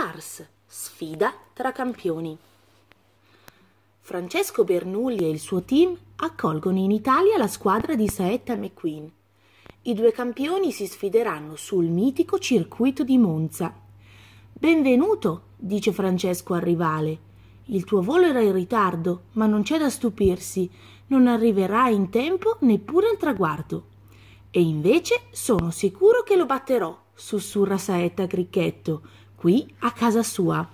Cars, sfida tra campioni. Francesco Bernulli e il suo team accolgono in Italia la squadra di Saetta McQueen. I due campioni si sfideranno sul mitico circuito di Monza. Benvenuto, dice Francesco al rivale. Il tuo volo era in ritardo, ma non c'è da stupirsi, non arriverai in tempo neppure al traguardo. E invece sono sicuro che lo batterò, sussurra Saetta Cricchetto, qui a casa sua.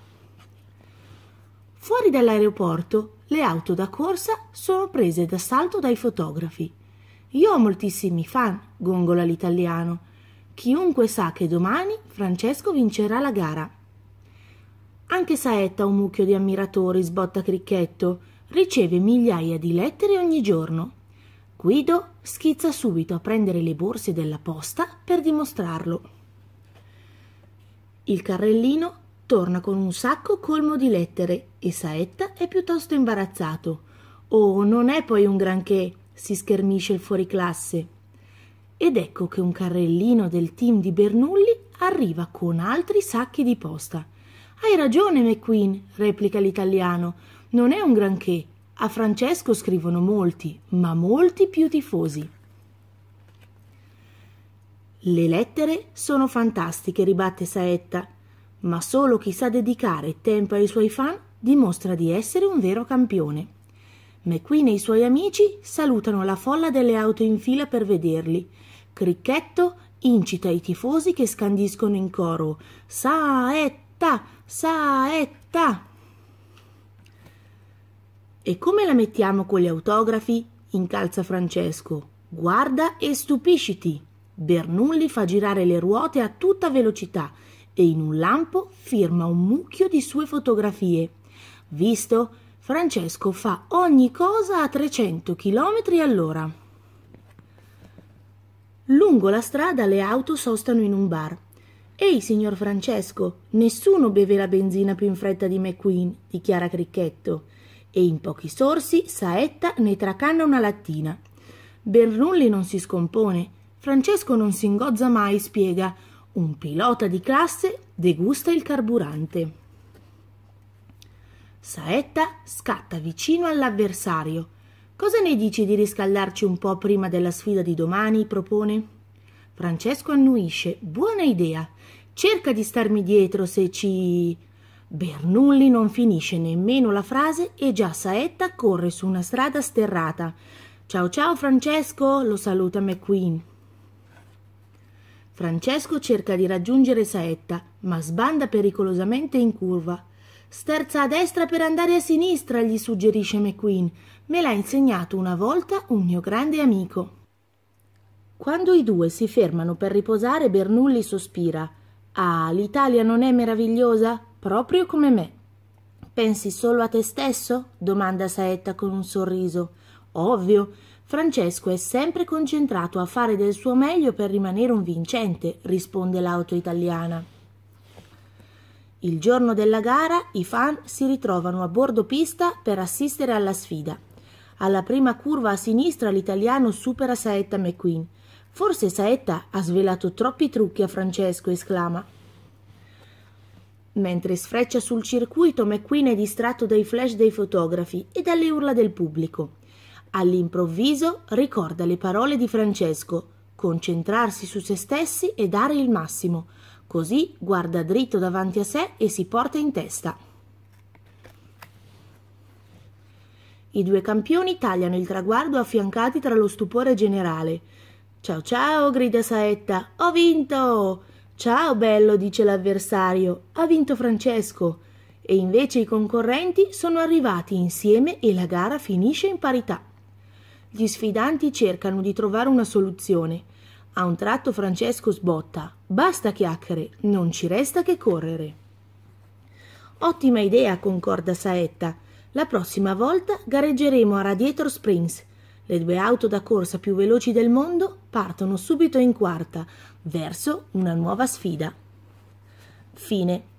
Fuori dall'aeroporto le auto da corsa sono prese d'assalto dai fotografi. Io ho moltissimi fan, gongola l'italiano. Chiunque sa che domani Francesco vincerà la gara. Anche Saetta ha un mucchio di ammiratori, sbotta Cricchetto. Riceve migliaia di lettere ogni giorno. Guido schizza subito a prendere le borse della posta per dimostrarlo. Il carrellino torna con un sacco colmo di lettere e Saetta è piuttosto imbarazzato. Oh, non è poi un granché, si schermisce il fuoriclasse. Ed ecco che un carrellino del team di Bernulli arriva con altri sacchi di posta. Hai ragione, McQueen, replica l'italiano. Non è un granché. A Francesco scrivono molti, ma molti più tifosi. Le lettere sono fantastiche, ribatte Saetta, ma solo chi sa dedicare tempo ai suoi fan dimostra di essere un vero campione. McQueen e i suoi amici salutano la folla delle auto in fila per vederli. Cricchetto incita i tifosi che scandiscono in coro Saetta, Saetta. E come la mettiamo con gli autografi? incalza Francesco. Guarda e stupisciti. Bernoulli fa girare le ruote a tutta velocità e in un lampo firma un mucchio di sue fotografie. Visto? Francesco fa ogni cosa a 300 km all'ora. Lungo la strada le auto sostano in un bar. Ehi, signor Francesco, nessuno beve la benzina più in fretta di McQueen, dichiara Cricchetto. E in pochi sorsi Saetta ne tracanna una lattina. Bernoulli non si scompone, Francesco non si ingozza mai, spiega. Un pilota di classe degusta il carburante. Saetta scatta vicino all'avversario. Cosa ne dici di riscaldarci un po' prima della sfida di domani? propone. Francesco annuisce. Buona idea. Cerca di starmi dietro se ci. Bernulli non finisce nemmeno la frase e già Saetta corre su una strada sterrata. Ciao ciao Francesco, lo saluta McQueen. Francesco cerca di raggiungere Saetta, ma sbanda pericolosamente in curva. Sterza a destra per andare a sinistra, gli suggerisce McQueen. Me l'ha insegnato una volta un mio grande amico. Quando i due si fermano per riposare, Bernoulli sospira. Ah, l'Italia non è meravigliosa? Proprio come me. Pensi solo a te stesso? domanda Saetta con un sorriso. Ovvio, Francesco è sempre concentrato a fare del suo meglio per rimanere un vincente, risponde l'auto italiana. Il giorno della gara i fan si ritrovano a bordo pista per assistere alla sfida. Alla prima curva a sinistra l'italiano supera Saetta McQueen. Forse Saetta ha svelato troppi trucchi a Francesco, esclama. Mentre sfreccia sul circuito, McQueen è distratto dai flash dei fotografi e dalle urla del pubblico. All'improvviso ricorda le parole di Francesco, concentrarsi su se stessi e dare il massimo. Così guarda dritto davanti a sé e si porta in testa. I due campioni tagliano il traguardo affiancati tra lo stupore generale. Ciao ciao, grida Saetta, ho vinto! Ciao bello, dice l'avversario, ha vinto Francesco. E invece i concorrenti sono arrivati insieme e la gara finisce in parità. Gli sfidanti cercano di trovare una soluzione. A un tratto Francesco sbotta. Basta chiacchiere, non ci resta che correre. Ottima idea, concorda Saetta. La prossima volta gareggeremo a Radiator Springs. Le due auto da corsa più veloci del mondo partono subito in quarta, verso una nuova sfida. Fine.